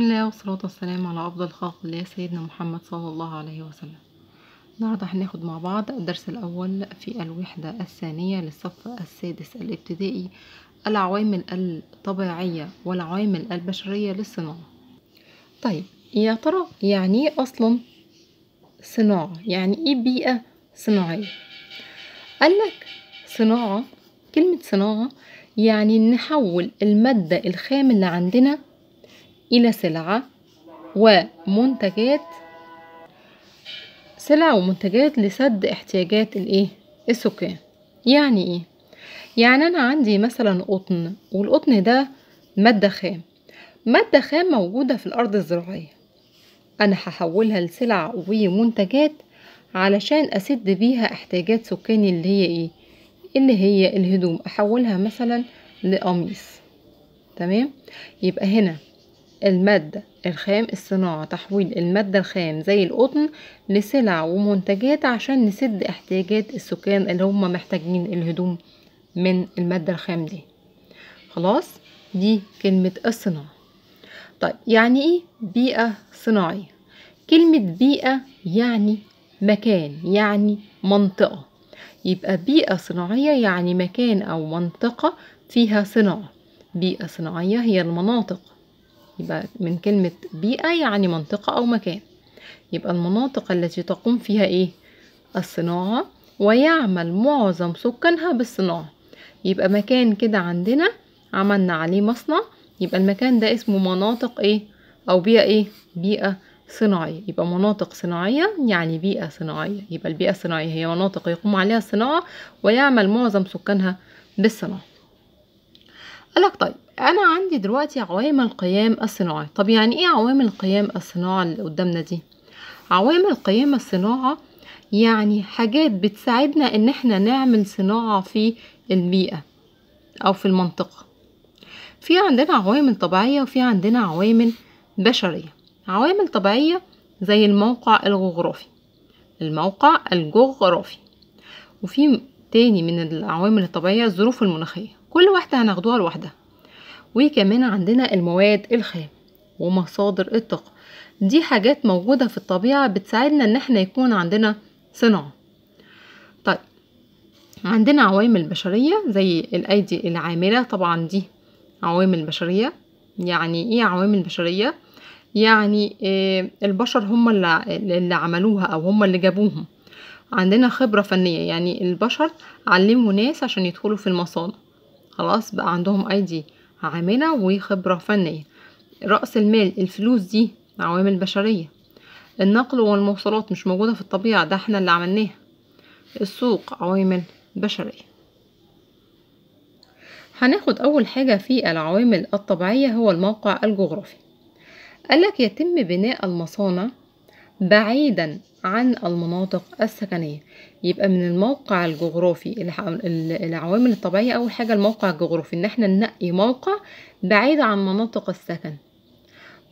بسم الله والصلاة والسلام على أفضل خلق الله سيدنا محمد صلى الله عليه وسلم النهاردة هناخد مع بعض الدرس الأول في الوحدة الثانية للصف السادس الابتدائي العوامل الطبيعية والعوامل البشرية للصناعة طيب يا ترى يعني ايه أصلا صناعة يعني ايه بيئة صناعية قالك صناعة كلمة صناعة يعني نحول المادة الخام اللي عندنا إلى سلعة ومنتجات سلع ومنتجات لسد احتياجات الايه السكان يعني ايه يعني انا عندي مثلا قطن والقطن ده مادة خام مادة خام موجودة في الارض الزراعية انا هحولها لسلع ومنتجات علشان اسد بيها احتياجات سكاني اللي هي ايه اللي هي الهدوم احولها مثلا لقميص تمام يبقى هنا المادة الخام الصناعة تحويل المادة الخام زي القطن لسلع ومنتجات عشان نسد احتياجات السكان اللي هم محتاجين الهدوم من المادة الخام دي خلاص دي كلمة الصناعة طيب يعني ايه بيئة صناعية كلمة بيئة يعني مكان يعني منطقة يبقى بيئة صناعية يعني مكان أو منطقة فيها صناعة بيئة صناعية هي المناطق يبقى من كلمة بيئة يعني منطقة أو مكان يبقى المناطق التي تقوم فيها إيه؟ الصناعة ويعمل معظم سكانها بالصناعة يبقى مكان كده عندنا عملنا عليه مصنع يبقى المكان ده اسمه مناطق إيه؟ أو بيئة إيه؟ بيئة صناعية يبقى مناطق صناعية يعني بيئة صناعية يبقى البيئة الصناعية هي مناطق يقوم عليها الصناعة ويعمل معظم سكانها بالصناعة قالك طيب انا عندي دلوقتي عوامل قيام الصناعة طب يعني ايه عوامل قيام الصناعة اللي قدامنا دي عوامل قيام الصناعة يعني حاجات بتساعدنا ان احنا نعمل صناعة في البيئة او في المنطقة في عندنا عوامل طبيعية وفي عندنا عوامل بشرية عوامل طبيعية زي الموقع الجغرافي الموقع الجغرافي وفي تاني من العوامل الطبيعية الظروف المناخية كل واحدة هناخدوها لوحدها وكمان عندنا المواد الخام ومصادر الطاقة دي حاجات موجودة في الطبيعة بتساعدنا ان احنا يكون عندنا صناعة طيب عندنا عوامل بشرية زي الايدي العاملة طبعا دي عوامل بشرية يعني ايه عوامل بشرية يعني إيه البشر هم اللي, اللي عملوها او هم اللي جابوهم عندنا خبرة فنية يعني البشر علموا ناس عشان يدخلوا في المصانع خلاص بقى عندهم ايدي عاملة وخبرة فنية رأس المال الفلوس دي عوامل بشرية النقل والمواصلات مش موجودة في الطبيعة ده احنا اللي عملناها السوق عوامل بشرية هناخد أول حاجة في العوامل الطبيعية هو الموقع الجغرافي قالك يتم بناء المصانع بعيدا عن المناطق السكنية يبقى من الموقع الجغرافي العوامل الطبيعية أول حاجة الموقع الجغرافي إن احنا ننقي موقع بعيد عن مناطق السكن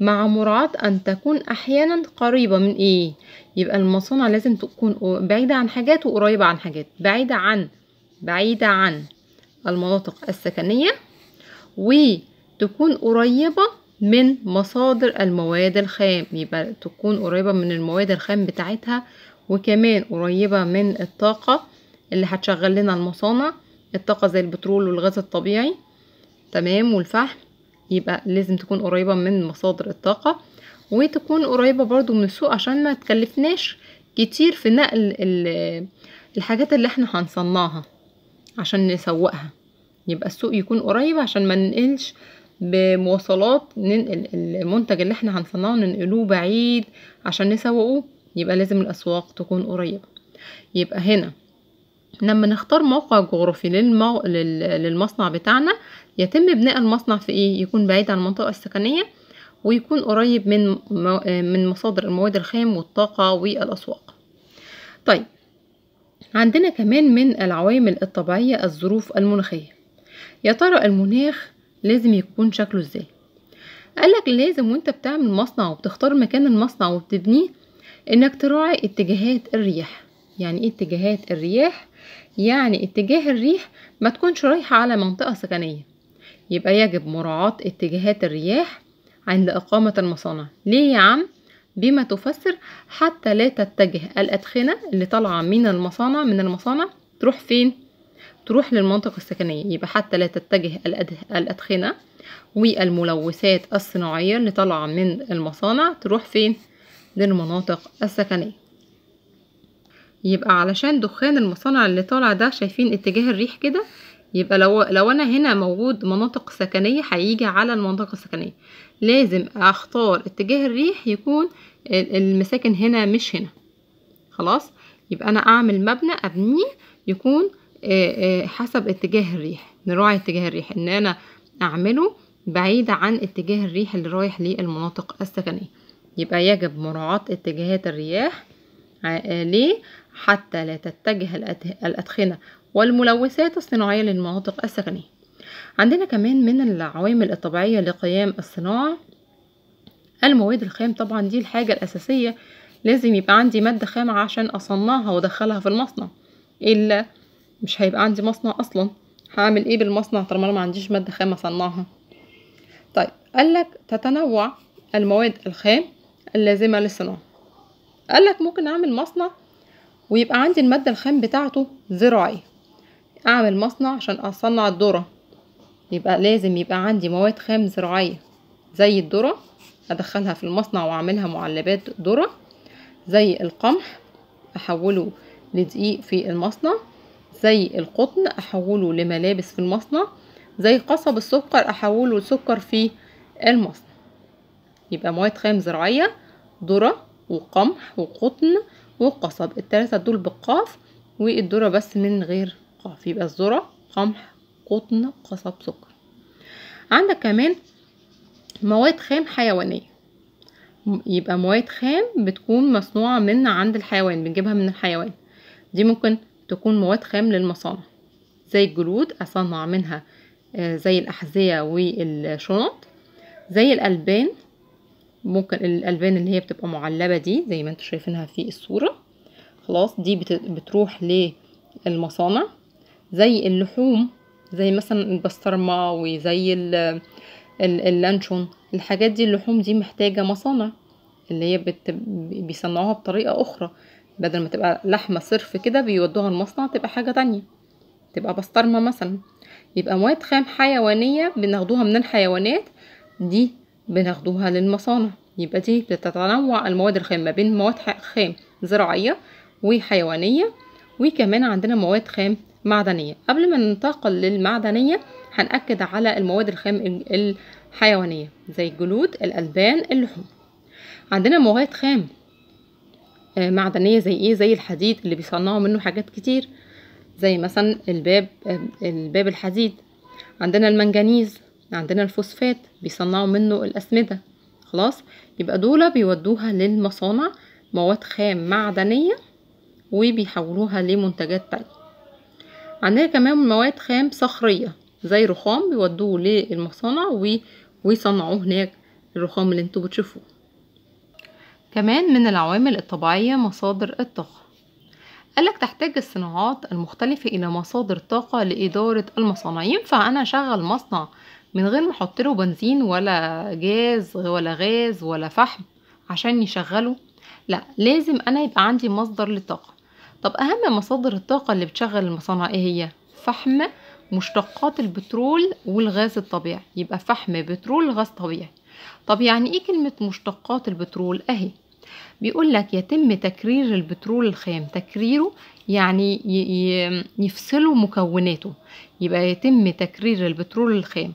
مع مراعاة أن تكون أحيانا قريبة من إيه يبقى المصانع لازم تكون بعيدة عن حاجات وقريبة عن حاجات بعيدة عن بعيدة عن المناطق السكنية وتكون قريبة من مصادر المواد الخام يبقى تكون قريبة من المواد الخام بتاعتها وكمان قريبة من الطاقة اللي هتشغل لنا المصانع الطاقة زي البترول والغاز الطبيعي تمام والفحم يبقى لازم تكون قريبة من مصادر الطاقة وتكون قريبة برضو من السوق عشان ما تكلفناش كتير في نقل الحاجات اللي احنا هنصنعها عشان نسوقها يبقى السوق يكون قريب عشان ما ننقلش بمواصلات ننقل المنتج اللي احنا هنصنعه ننقله بعيد عشان نسوقه يبقى لازم الأسواق تكون قريبة يبقى هنا لما نختار موقع جغرافي للمو... للمصنع بتاعنا يتم بناء المصنع في ايه يكون بعيد عن المنطقة السكنية ويكون قريب من من مصادر المواد الخام والطاقة والأسواق طيب عندنا كمان من العوامل الطبيعية الظروف المناخية يا ترى المناخ لازم يكون شكله ازاي قالك لازم وانت بتعمل مصنع وبتختار مكان المصنع وبتبنيه انك تراعي اتجاهات الريح يعني ايه اتجاهات الرياح يعني اتجاه الريح ما تكونش رايحة على منطقة سكنية يبقى يجب مراعاة اتجاهات الرياح عند إقامة المصانع ليه يا عم؟ بما تفسر حتى لا تتجه الأدخنة اللي طالعة من المصانع من المصانع تروح فين؟ تروح للمنطقة السكنية يبقى حتى لا تتجه الأدخنة والملوثات الصناعية اللي طالعة من المصانع تروح فين للمناطق السكنية يبقى علشان دخان المصانع اللي طالع ده شايفين اتجاه الريح كده يبقى لو لو انا هنا موجود مناطق سكنيه هيجي على المنطقه السكنيه لازم اختار اتجاه الريح يكون المساكن هنا مش هنا خلاص يبقى انا اعمل مبنى ابنيه يكون آه، آه، حسب اتجاه الريح نراعي اتجاه الريح ان انا اعمله بعيد عن اتجاه الريح اللي رايح للمناطق السكنية يبقى يجب مراعاة اتجاهات الرياح آه، ليه حتى لا تتجه الأدخنة والملوثات الصناعية للمناطق السكنية عندنا كمان من العوامل الطبيعية لقيام الصناعة المواد الخام طبعا دي الحاجة الأساسية لازم يبقى عندي مادة خام عشان أصنعها وأدخلها في المصنع إلا مش هيبقى عندي مصنع اصلا هعمل ايه بالمصنع طالما انا ما عنديش ماده خام اصنعها طيب قالك تتنوع المواد الخام اللازمه للصناعه قالك ممكن اعمل مصنع ويبقى عندي الماده الخام بتاعته زراعي اعمل مصنع عشان اصنع الذره يبقى لازم يبقى عندي مواد خام زراعيه زي الذره ادخلها في المصنع واعملها معلبات ذره زي القمح احوله لدقيق في المصنع زي القطن أحوله لملابس في المصنع زي قصب السكر أحوله لسكر في المصنع يبقى مواد خام زراعية ذرة وقمح وقطن وقصب الثلاثه دول بالقاف والذرة بس من غير قاف يبقى الذرة قمح قطن قصب سكر عندك كمان مواد خام حيوانية يبقى مواد خام بتكون مصنوعة من عند الحيوان بنجيبها من الحيوان دي ممكن تكون مواد خام للمصانع زي الجلود أصنع منها آه، زي الأحذية والشنط زي الألبان ممكن الألبان اللي هي بتبقى معلبة دي زي ما انتوا شايفينها في الصورة خلاص دي بتروح للمصانع زي اللحوم زي مثلا البسطرمة وزي اللانشون الحاجات دي اللحوم دي محتاجة مصانع اللي هي بيصنعوها بطريقة أخرى بدل ما تبقى لحمة صرف كده بيودوها المصنع تبقى حاجة تانية تبقى بسطرمة مثلا يبقى مواد خام حيوانية بناخدوها من الحيوانات دي بناخدوها للمصانع يبقى دي بتتنوع المواد الخام ما بين مواد خام زراعية وحيوانية وكمان عندنا مواد خام معدنية قبل ما ننتقل للمعدنية هنأكد على المواد الخام الحيوانية زي الجلود الألبان اللحوم عندنا مواد خام آه، معدنية زي ايه زي الحديد اللي بيصنعوا منه حاجات كتير زي مثلا الباب آه، الباب الحديد عندنا المنجنيز عندنا الفوسفات بيصنعوا منه الأسمدة خلاص يبقى دول بيودوها للمصانع مواد خام معدنية وبيحولوها لمنتجات تانية عندنا كمان مواد خام صخرية زي رخام بيودوه للمصانع ويصنعوه هناك الرخام اللي انتوا بتشوفوه كمان من العوامل الطبيعية مصادر الطاقة قالك تحتاج الصناعات المختلفة إلى مصادر طاقة لإدارة المصانع ينفع أنا أشغل مصنع من غير ما أحط له بنزين ولا جاز ولا غاز ولا فحم عشان يشغله لا لازم أنا يبقى عندي مصدر للطاقة طب أهم مصادر الطاقة اللي بتشغل المصانع إيه هي؟ فحم مشتقات البترول والغاز الطبيعي يبقى فحم بترول غاز طبيعي طب يعني إيه كلمة مشتقات البترول أهي بيقول لك يتم تكرير البترول الخام تكريره يعني يفصلوا مكوناته يبقى يتم تكرير البترول الخام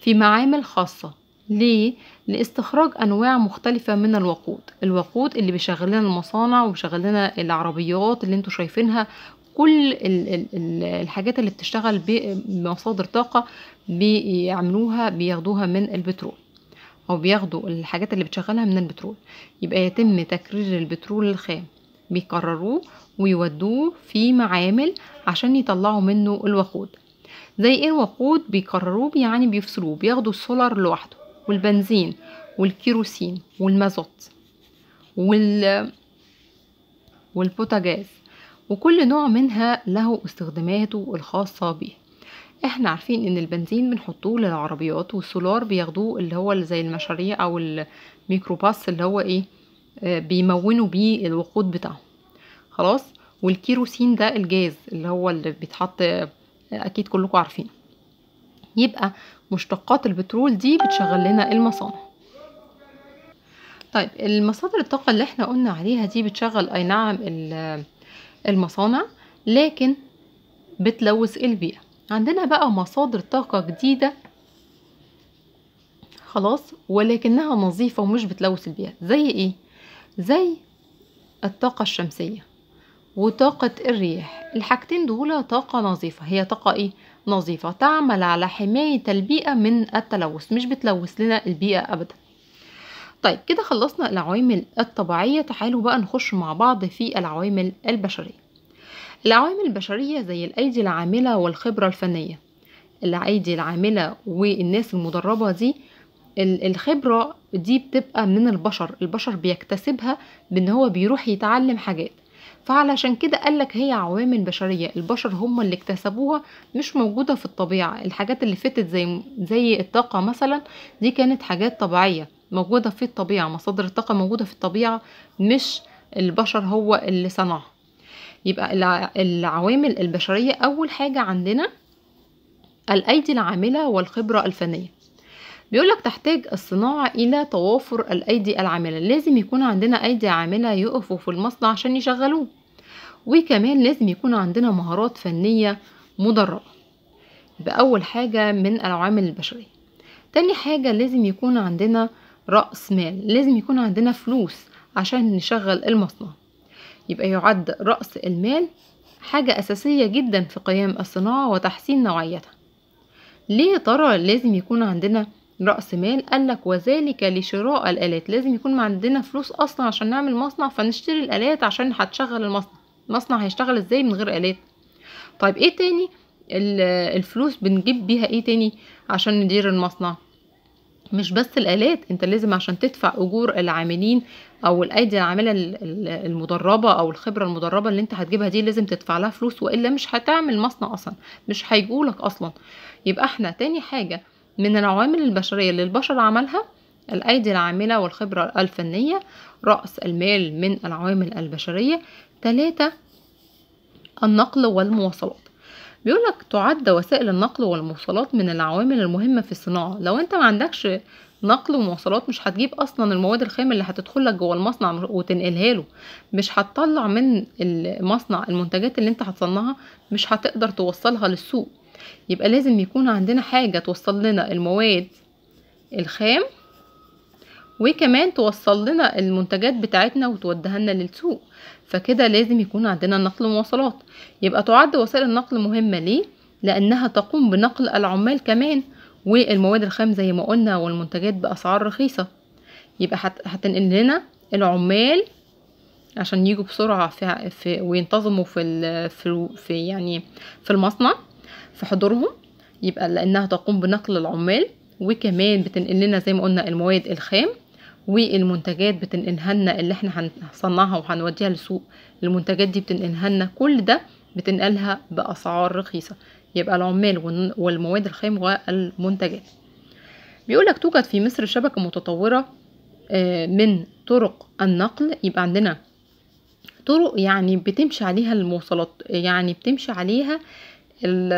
في معامل خاصة ليه؟ لاستخراج أنواع مختلفة من الوقود الوقود اللي بيشغل لنا المصانع وبيشغل لنا العربيات اللي انتوا شايفينها كل الحاجات اللي بتشتغل بمصادر طاقة بيعملوها بياخدوها من البترول أو بياخدوا الحاجات اللي بتشغلها من البترول يبقى يتم تكرير البترول الخام بيكرروه ويودوه في معامل عشان يطلعوا منه الوقود زي ايه الوقود بيكرروه يعني بيفصلوه بياخدوا السولار لوحده والبنزين والكيروسين والمازوت وال والبوتاجاز وكل نوع منها له استخداماته الخاصة بيه احنا عارفين ان البنزين بنحطوه للعربيات والسولار بياخدوه اللي هو اللي زي المشاريع او الميكروباس اللي هو ايه آه، بيمونوا بيه الوقود بتاعهم خلاص والكيروسين ده الجاز اللي هو اللي بيتحط آه، اكيد كلكم عارفين يبقى مشتقات البترول دي بتشغل لنا المصانع طيب المصادر الطاقة اللي احنا قلنا عليها دي بتشغل اي نعم المصانع لكن بتلوث البيئة عندنا بقى مصادر طاقة جديدة خلاص ولكنها نظيفة ومش بتلوث البيئة زي ايه زي الطاقة الشمسية وطاقة الرياح الحاجتين دول طاقة نظيفة هي طاقة ايه نظيفة تعمل على حماية البيئة من التلوث مش بتلوث لنا البيئة ابدا طيب كده خلصنا العوامل الطبيعية تعالوا بقى نخش مع بعض في العوامل البشرية العوامل البشرية زي الأيدي العاملة والخبرة الفنية الأيدي العاملة والناس المدربة دي الخبرة دي بتبقى من البشر البشر بيكتسبها بان هو بيروح يتعلم حاجات فعلشان كده قالك هي عوامل بشرية البشر هم اللي اكتسبوها مش موجودة في الطبيعة الحاجات اللي فتت زي, زي الطاقة مثلا دي كانت حاجات طبيعية موجودة في الطبيعة مصادر الطاقة موجودة في الطبيعة مش البشر هو اللي صنعها يبقى العوامل البشرية أول حاجة عندنا الأيدي العاملة والخبرة الفنية بيقولك تحتاج الصناعة إلى توافر الأيدي العاملة لازم يكون عندنا أيدي عاملة يقفوا في المصنع عشان يشغلوه وكمان لازم يكون عندنا مهارات فنية مدربة بأول حاجة من العوامل البشرية تاني حاجة لازم يكون عندنا رأس مال لازم يكون عندنا فلوس عشان نشغل المصنع يبقى يعد رأس المال حاجة أساسية جدا في قيام الصناعة وتحسين نوعيتها ليه ترى لازم يكون عندنا رأس مال قالك وذلك لشراء الآلات لازم يكون عندنا فلوس أصلا عشان نعمل مصنع فنشتري الآلات عشان هتشغل المصنع المصنع هيشتغل ازاي من غير آلات طيب ايه تاني الفلوس بنجيب بيها ايه تاني عشان ندير المصنع مش بس الآلات انت لازم عشان تدفع أجور العاملين أو الأيدي العاملة المدربة أو الخبرة المدربة اللي انت هتجيبها دي لازم تدفع لها فلوس وإلا مش هتعمل مصنع أصلا مش هيجولك أصلا يبقى احنا تاني حاجة من العوامل البشرية اللي البشر عملها الأيدي العاملة والخبرة الفنية رأس المال من العوامل البشرية ثلاثة النقل والمواصلات بيقولك تعد وسائل النقل والمواصلات من العوامل المهمة في الصناعة لو انت ما عندكش نقل ومواصلات مش هتجيب اصلا المواد الخام اللي هتدخل لك جوه المصنع وتنقلها له مش هتطلع من المصنع المنتجات اللي انت هتصنعها مش هتقدر توصلها للسوق يبقى لازم يكون عندنا حاجة توصل لنا المواد الخام وكمان توصل لنا المنتجات بتاعتنا وتوديها لنا للسوق فكده لازم يكون عندنا نقل مواصلات يبقى تعد وسائل النقل مهمة ليه؟ لأنها تقوم بنقل العمال كمان والمواد الخام زي ما قلنا والمنتجات بأسعار رخيصة يبقى هتنقل لنا العمال عشان يجوا بسرعة في, في وينتظموا في, ال في, في يعني في المصنع في حضورهم يبقى لأنها تقوم بنقل العمال وكمان بتنقل لنا زي ما قلنا المواد الخام والمنتجات بتنقلها لنا اللي احنا هنصنعها وهنوديها للسوق المنتجات دي بتنقلها لنا كل ده بتنقلها باسعار رخيصه يبقى العمال والمواد الخام والمنتجات بيقول لك توجد في مصر شبكه متطوره آه، من طرق النقل يبقى عندنا طرق يعني بتمشي عليها المواصلات يعني بتمشي عليها الـ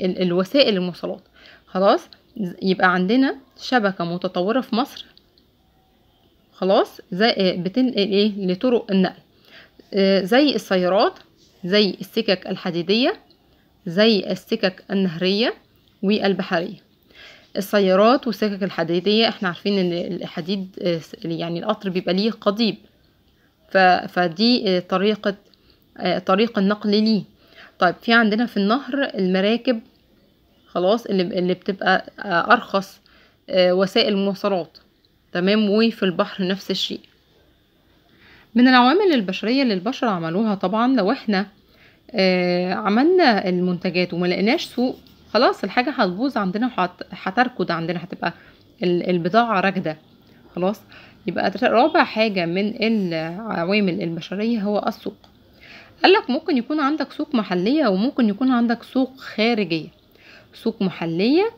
الـ الوسائل المواصلات خلاص يبقى عندنا شبكة متطورة في مصر خلاص زي إيه؟ بتنقل إيه،, ايه لطرق النقل آه، زي السيارات زي السكك الحديدية زي السكك النهرية والبحرية السيارات والسكك الحديدية احنا عارفين ان الحديد آه، يعني القطر بيبقى ليه قضيب فدي آه، طريقة طريق النقل ليه طيب في عندنا في النهر المراكب خلاص اللي, بتبقى ارخص وسائل المواصلات تمام وفي البحر نفس الشيء من العوامل البشرية اللي البشر عملوها طبعا لو احنا آه عملنا المنتجات وما لقيناش سوق خلاص الحاجة هتبوظ عندنا وهتركض عندنا هتبقى البضاعة راكدة خلاص يبقى رابع حاجة من العوامل البشرية هو السوق قالك ممكن يكون عندك سوق محلية وممكن يكون عندك سوق خارجية سوق محلية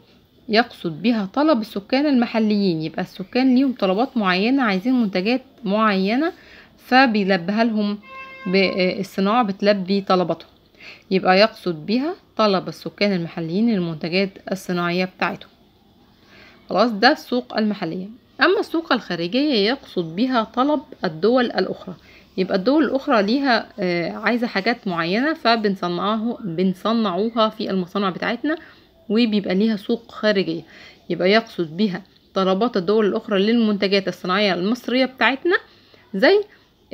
يقصد بها طلب السكان المحليين يبقى السكان ليهم طلبات معينة عايزين منتجات معينة فبيلبها لهم بالصناعة بتلبي طلباتهم يبقى يقصد بها طلب السكان المحليين للمنتجات الصناعية بتاعتهم خلاص ده السوق المحلية أما السوق الخارجية يقصد بها طلب الدول الأخرى يبقى الدول الأخرى ليها آه، عايزة حاجات معينة فبنصنعوها بنصنعوها في المصانع بتاعتنا وبيبقى ليها سوق خارجية يبقى يقصد بها طلبات الدول الأخرى للمنتجات الصناعية المصرية بتاعتنا زي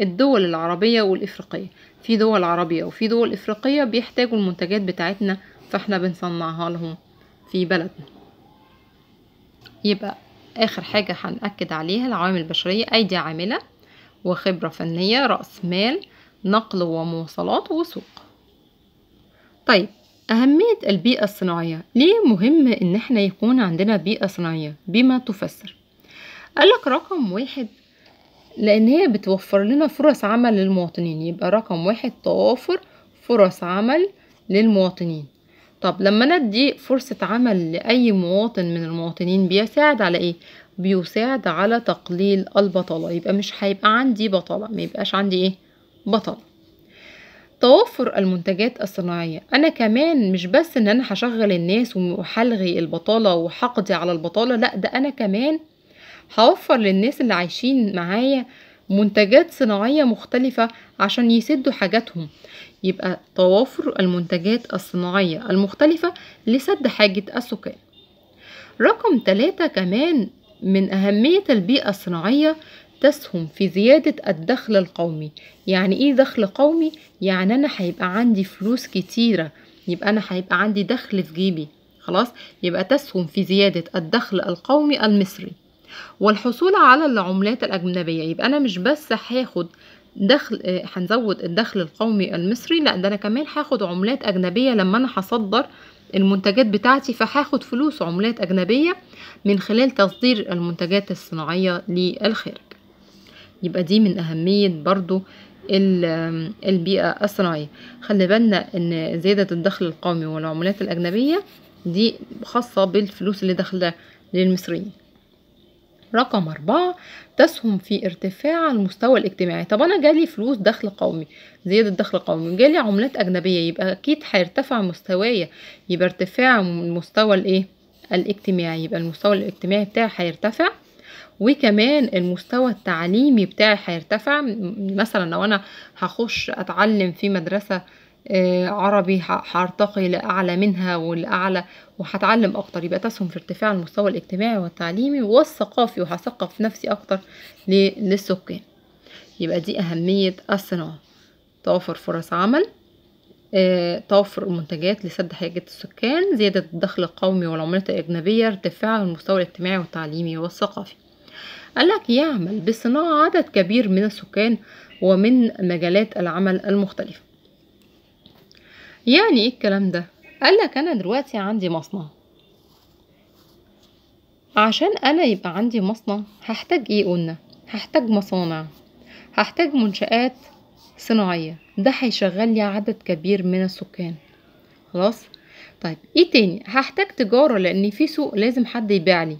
الدول العربية والإفريقية في دول عربية وفي دول إفريقية بيحتاجوا المنتجات بتاعتنا فاحنا بنصنعها لهم في بلدنا يبقى آخر حاجة هنأكد عليها العوامل البشرية أيدي عاملة وخبرة فنية رأس مال نقل ومواصلات وسوق طيب أهمية البيئة الصناعية ليه مهم إن احنا يكون عندنا بيئة صناعية بما تفسر قالك رقم واحد لأن هي بتوفر لنا فرص عمل للمواطنين يبقى رقم واحد توافر فرص عمل للمواطنين طب لما أنا أدي فرصة عمل لأي مواطن من المواطنين بيساعد على إيه؟ بيساعد على تقليل البطالة يبقى مش هيبقى عندي بطالة ما يبقاش عندي إيه؟ بطالة توفر المنتجات الصناعية أنا كمان مش بس إن أنا هشغل الناس وهلغي البطالة وهقضي على البطالة لأ ده أنا كمان هوفر للناس اللي عايشين معايا منتجات صناعية مختلفة عشان يسدوا حاجاتهم يبقى توافر المنتجات الصناعية المختلفة لسد حاجة السكان رقم ثلاثة كمان من أهمية البيئة الصناعية تسهم في زيادة الدخل القومي يعني ايه دخل قومي؟ يعني انا هيبقى عندي فلوس كتيرة يبقى انا هيبقى عندي دخل في جيبي خلاص يبقى تسهم في زيادة الدخل القومي المصري والحصول على العملات الأجنبية يبقى أنا مش بس هاخد دخل آه، هنزود الدخل القومي المصري لا ده أنا كمان هاخد عملات أجنبية لما أنا هصدر المنتجات بتاعتي فهاخد فلوس عملات أجنبية من خلال تصدير المنتجات الصناعية للخارج يبقى دي من أهمية برضو البيئة الصناعية خلي بالنا ان زيادة الدخل القومي والعملات الأجنبية دي خاصة بالفلوس اللي داخلة للمصريين رقم أربعة تسهم في ارتفاع المستوى الاجتماعي طب أنا جالي فلوس دخل قومي زيادة دخل قومي جالي عملات أجنبية يبقى أكيد هيرتفع مستوايا يبقى ارتفاع المستوى الإيه الاجتماعي يبقى المستوى الاجتماعي بتاعي هيرتفع وكمان المستوى التعليمي بتاعي هيرتفع مثلا لو انا هخش اتعلم في مدرسة آه، عربي هرتقي لأعلى منها ولأعلى وهتعلم أكتر يبقى تسهم في ارتفاع المستوى الاجتماعي والتعليمي والثقافي وهثقف نفسي أكتر للسكان يبقى دي أهمية الصناعة توفر فرص عمل آه، توفر المنتجات لسد حاجة السكان زيادة الدخل القومي والعملات الأجنبية ارتفاع المستوى الاجتماعي والتعليمي والثقافي قال لك يعمل بصناعة عدد كبير من السكان ومن مجالات العمل المختلفة يعني ايه الكلام ده قال لك انا دلوقتي عندي مصنع عشان انا يبقى عندي مصنع هحتاج ايه قلنا هحتاج مصانع هحتاج منشآت صناعية ده هيشغل لي عدد كبير من السكان خلاص طيب ايه تاني هحتاج تجارة لان في سوق لازم حد يبيع لي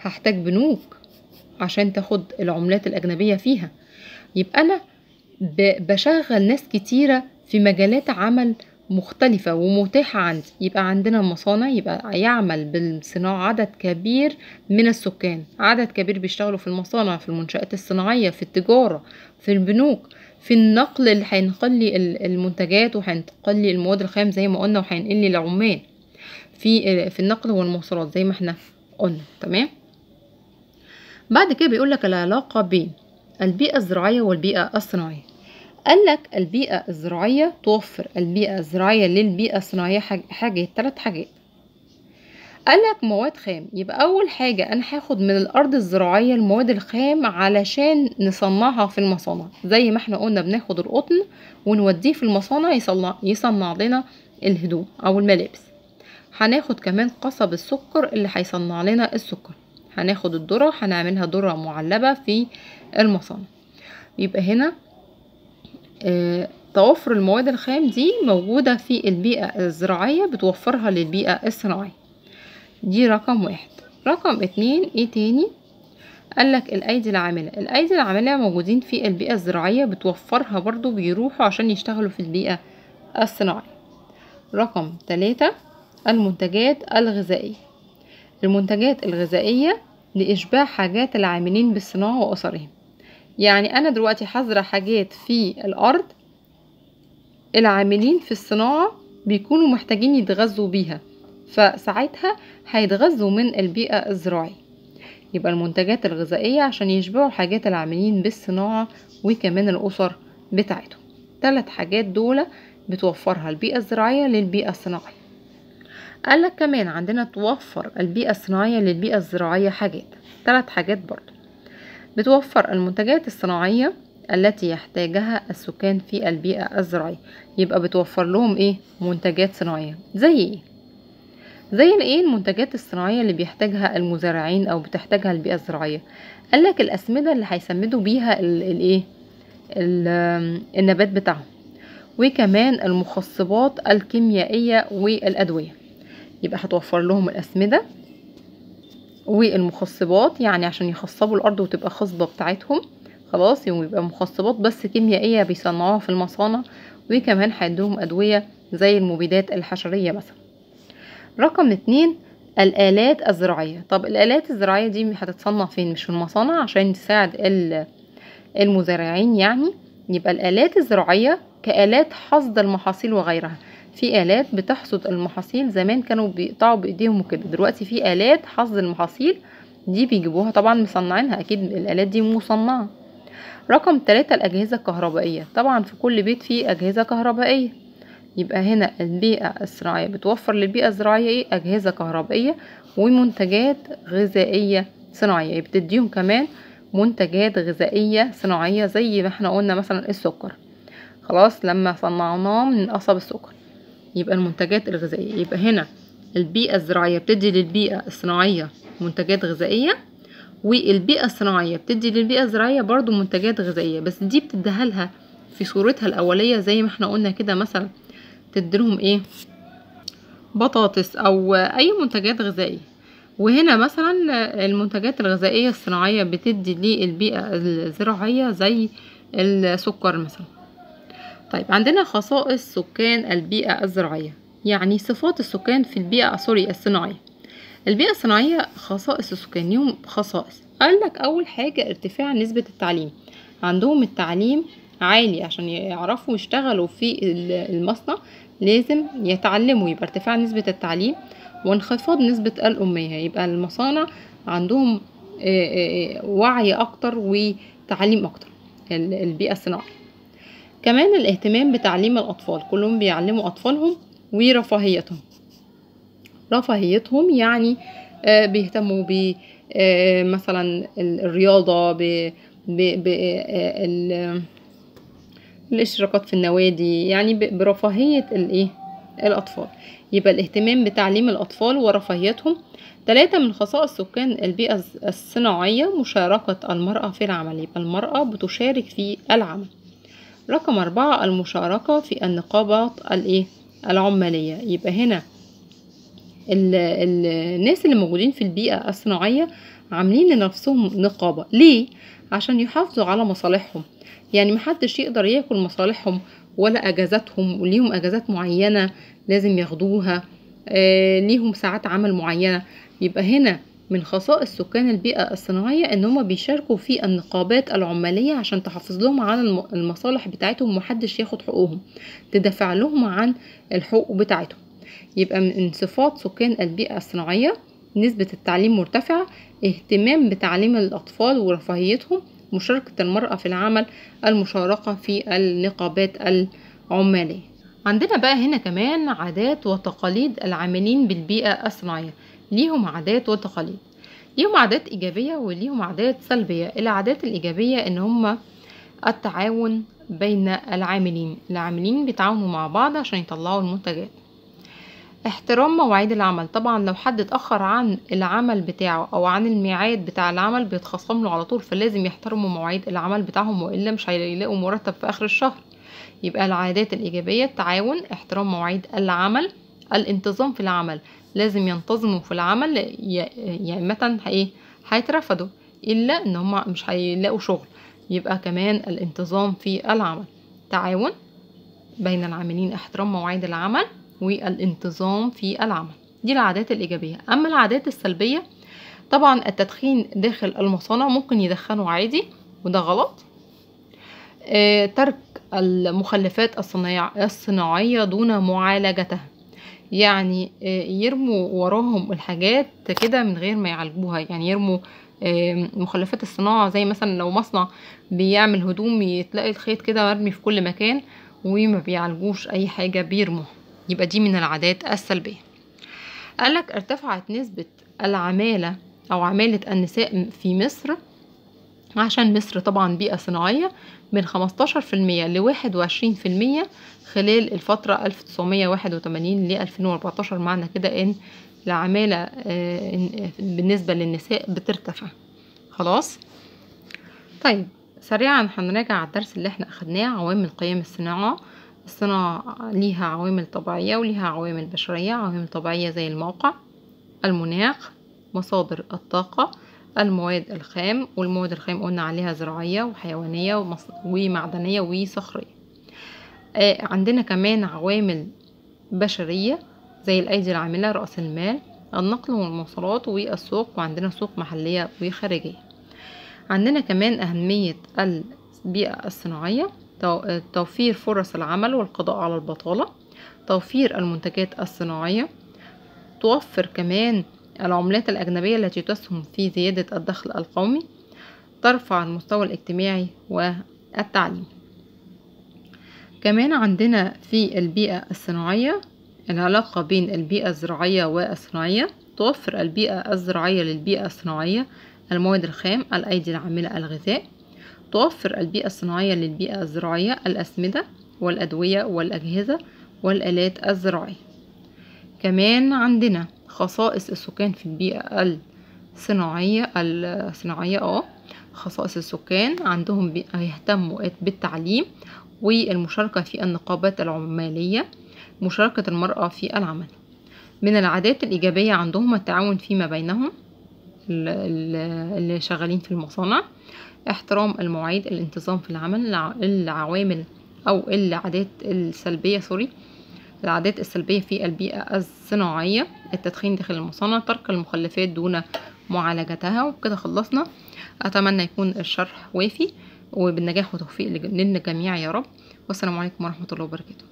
هحتاج بنوك عشان تاخد العملات الأجنبية فيها يبقى أنا بشغل ناس كتيرة في مجالات عمل مختلفة ومتاحة عندي يبقى عندنا مصانع يبقى يعمل بالصناعة عدد كبير من السكان عدد كبير بيشتغلوا في المصانع في المنشآت الصناعية في التجارة في البنوك في النقل اللي هينقل لي المنتجات وهينقل لي المواد الخام زي ما قلنا وهينقل لي العمال في في النقل والمواصلات زي ما احنا قلنا تمام بعد كده بيقول لك العلاقة بين البيئة الزراعية والبيئة الصناعية قال لك البيئة الزراعية توفر البيئة الزراعية للبيئة الصناعية حاجات تلات حاجات قال لك مواد خام يبقى أول حاجة أنا هاخد من الأرض الزراعية المواد الخام علشان نصنعها في المصانع زي ما احنا قلنا بناخد القطن ونوديه في المصانع يصنع, يصنع لنا الهدوم أو الملابس هناخد كمان قصب السكر اللي هيصنع لنا السكر هناخد الذرة هنعملها ذرة معلبة في المصانع يبقى هنا آه، توفر المواد الخام دي موجودة في البيئة الزراعية بتوفرها للبيئة الصناعية دي رقم واحد رقم اتنين ايه تاني قالك الايدي العاملة الايدي العاملة موجودين في البيئة الزراعية بتوفرها برضو بيروحوا عشان يشتغلوا في البيئة الصناعية رقم تلاتة المنتجات الغذائية المنتجات الغذائية لإشباع حاجات العاملين بالصناعة وأسرهم يعني أنا دلوقتي هزرع حاجات في الأرض العاملين في الصناعة بيكونوا محتاجين يتغذوا بيها فساعتها هيتغذوا من البيئة الزراعية يبقى المنتجات الغذائية عشان يشبعوا حاجات العاملين بالصناعة وكمان الأسر بتاعتهم ثلاث حاجات دول بتوفرها البيئة الزراعية للبيئة الصناعية قال لك كمان عندنا توفر البيئة الصناعية للبيئة الزراعية حاجات ثلاث حاجات برضو بتوفر المنتجات الصناعية التي يحتاجها السكان في البيئة الزراعية يبقى بتوفر لهم ايه منتجات صناعية زي ايه زي ايه المنتجات الصناعية اللي بيحتاجها المزارعين او بتحتاجها البيئة الزراعية قالك الاسمدة اللي هيسمدوا بيها الايه النبات بتاعهم وكمان المخصبات الكيميائية والادوية يبقى هتوفر لهم الأسمدة والمخصبات يعني عشان يخصبوا الأرض وتبقى خصبة بتاعتهم خلاص يبقى مخصبات بس كيميائية بيصنعوها في المصانع وكمان هيدوهم أدوية زي المبيدات الحشرية مثلا رقم اتنين الآلات الزراعية طب الآلات الزراعية دي هتتصنع فين مش في المصانع عشان تساعد المزارعين يعني يبقى الآلات الزراعية كآلات حصد المحاصيل وغيرها في آلات بتحصد المحاصيل زمان كانوا بيقطعوا بإيديهم وكده دلوقتي في آلات حصد المحاصيل دي بيجيبوها طبعا مصنعينها أكيد الآلات دي مصنعة رقم تلاتة الأجهزة الكهربائية طبعا في كل بيت فيه أجهزة كهربائية يبقى هنا البيئة الزراعية بتوفر للبيئة الزراعية إيه؟ أجهزة كهربائية ومنتجات غذائية صناعية يعني بتديهم كمان منتجات غذائية صناعية زي ما احنا قلنا مثلا السكر خلاص لما صنعناه من قصب السكر يبقى المنتجات الغذائية يبقى هنا البيئة الزراعية بتدي للبيئة الصناعية منتجات غذائية والبيئة الصناعية بتدي للبيئة الزراعية برضو منتجات غذائية بس دي بتديها لها في صورتها الأولية زي ما احنا قلنا كده مثلا تديلهم ايه بطاطس أو أي منتجات غذائية وهنا مثلا المنتجات الغذائية الصناعية بتدي للبيئة الزراعية زي السكر مثلا طيب عندنا خصائص سكان البيئة الزراعية يعني صفات السكان في البيئة سوري الصناعية البيئة الصناعية خصائص السكان ليهم خصائص قال لك أول حاجة ارتفاع نسبة التعليم عندهم التعليم عالي عشان يعرفوا يشتغلوا في المصنع لازم يتعلموا يبقى ارتفاع نسبة التعليم وانخفاض نسبة الأمية يبقى المصانع عندهم وعي أكتر وتعليم أكتر البيئة الصناعية كمان الاهتمام بتعليم الأطفال كلهم بيعلموا أطفالهم ورفاهيتهم رفاهيتهم يعني آه، بيهتموا ب آه، مثلا الرياضة ب آه، الاشتراكات في النوادي يعني برفاهية الايه الأطفال يبقى الاهتمام بتعليم الأطفال ورفاهيتهم ثلاثة من خصائص سكان البيئة الصناعية مشاركة المرأة في العمل يبقى المرأة بتشارك في العمل رقم أربعة المشاركة في النقابات الإيه؟ العمالية يبقى هنا الـ الـ الناس اللي موجودين في البيئة الصناعية عاملين لنفسهم نقابة ليه؟ عشان يحافظوا على مصالحهم يعني محدش يقدر ياكل مصالحهم ولا اجازاتهم وليهم اجازات معينه لازم ياخدوها آه ليهم ساعات عمل معينه يبقى هنا من خصائص سكان البيئة الصناعية إن هما بيشاركوا في النقابات العمالية عشان تحافظ لهم على المصالح بتاعتهم ومحدش ياخد حقوقهم تدافع لهم عن الحقوق بتاعتهم يبقى من صفات سكان البيئة الصناعية نسبة التعليم مرتفعة اهتمام بتعليم الأطفال ورفاهيتهم مشاركة المرأة في العمل المشاركة في النقابات العمالية عندنا بقى هنا كمان عادات وتقاليد العاملين بالبيئة الصناعية ليهم عادات وتقاليد ليهم عادات إيجابية وليهم عادات سلبية العادات الإيجابية إن هم التعاون بين العاملين العاملين بيتعاونوا مع بعض عشان يطلعوا المنتجات احترام مواعيد العمل طبعا لو حد اتأخر عن العمل بتاعه او عن الميعاد بتاع العمل بيتخصم له على طول فلازم يحترموا مواعيد العمل بتاعهم والا مش هيلاقوا مرتب في اخر الشهر يبقى العادات الايجابيه التعاون احترام مواعيد العمل الانتظام في العمل لازم ينتظموا في العمل يعني مثلا ايه هيترفدوا الا ان هم مش هيلاقوا شغل يبقى كمان الانتظام في العمل تعاون بين العاملين احترام مواعيد العمل والانتظام في العمل دي العادات الإيجابية أما العادات السلبية طبعا التدخين داخل المصانع ممكن يدخنوا عادي وده غلط آه ترك المخلفات الصناعية دون معالجتها يعني آه، يرموا وراهم الحاجات كده من غير ما يعالجوها يعني يرموا آه، مخلفات الصناعة زي مثلا لو مصنع بيعمل هدوم يتلاقي الخيط كده مرمي في كل مكان وما بيعالجوش أي حاجة بيرموها يبقى دي من العادات السلبية قالك ارتفعت نسبة العمالة أو عمالة النساء في مصر عشان مصر طبعا بيئة صناعية من 15% لواحد وعشرين في المية خلال الفترة 1981 ل 2014 معنى كده ان العمالة آه، بالنسبة للنساء بترتفع خلاص طيب سريعا هنراجع على الدرس اللي احنا اخدناه عوامل قيم الصناعة الصناعة ليها عوامل طبيعية وليها عوامل بشرية عوامل طبيعية زي الموقع المناخ مصادر الطاقة المواد الخام والمواد الخام قلنا عليها زراعية وحيوانية ومعدنية وصخرية آه، عندنا كمان عوامل بشرية زي الأيدي العاملة رأس المال النقل والمواصلات والسوق وعندنا سوق محلية وخارجية عندنا كمان أهمية البيئة الصناعية آه، توفير فرص العمل والقضاء على البطالة توفير المنتجات الصناعية توفر كمان العملات الأجنبية التي تسهم في زيادة الدخل القومي ترفع المستوى الاجتماعي والتعليمي كمان عندنا في البيئة الصناعية العلاقة بين البيئة الزراعية والصناعية توفر البيئة الزراعية للبيئة الصناعية المواد الخام الأيدي العاملة الغذاء توفر البيئة الصناعية للبيئة الزراعية الأسمدة والأدوية والأجهزة والآلات الزراعية كمان عندنا خصائص السكان في البيئة الصناعية الصناعية اه خصائص السكان عندهم بيهتموا بالتعليم والمشاركة في النقابات العمالية مشاركة المرأة في العمل من العادات الإيجابية عندهم التعاون فيما بينهم اللي شغالين في المصانع احترام المواعيد الانتظام في العمل العوامل أو العادات السلبية سوري العادات السلبية في البيئة الصناعية التدخين داخل المصانع ترك المخلفات دون معالجتها وبكده خلصنا أتمنى يكون الشرح وافي وبالنجاح وتوفيق جميع يا رب والسلام عليكم ورحمة الله وبركاته